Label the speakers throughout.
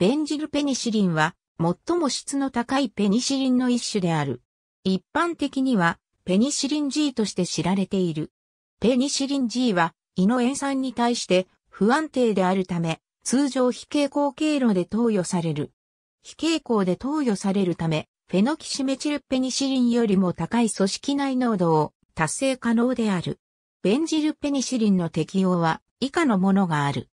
Speaker 1: ベンジルペニシリンは最も質の高いペニシリンの一種である。一般的にはペニシリン G として知られている。ペニシリン G は胃の塩酸に対して不安定であるため、通常非蛍光経路で投与される。非蛍光で投与されるため、フェノキシメチルペニシリンよりも高い組織内濃度を達成可能である。ベンジルペニシリンの適用は以下のものがある。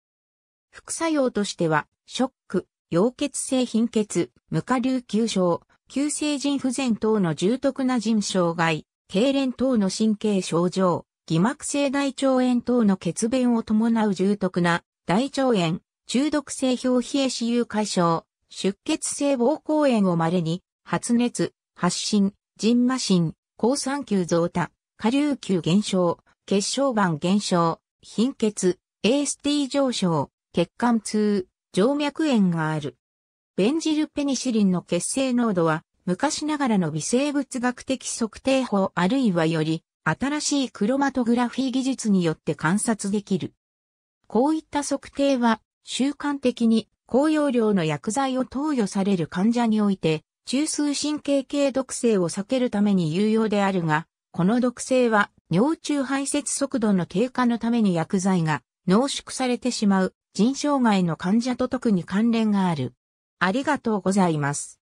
Speaker 1: 副作用としては、ショック、溶血性貧血、無下流球症、急性腎不全等の重篤な腎障害、痙攣等の神経症状、偽膜性大腸炎等の血便を伴う重篤な大腸炎、中毒性表皮へ死有解消、出血性膀胱炎を稀に、発熱、発疹、腎麻疹、高酸球増多、下流球減少、血小板減少、貧血、AST 上昇、血管痛、静脈炎がある。ベンジルペニシリンの血清濃度は、昔ながらの微生物学的測定法あるいはより、新しいクロマトグラフィー技術によって観察できる。こういった測定は、習慣的に高容量の薬剤を投与される患者において、中枢神経系毒性を避けるために有用であるが、この毒性は、尿中排泄速度の低下のために薬剤が濃縮されてしまう腎障害の患者と特に関連がある。ありがとうございます。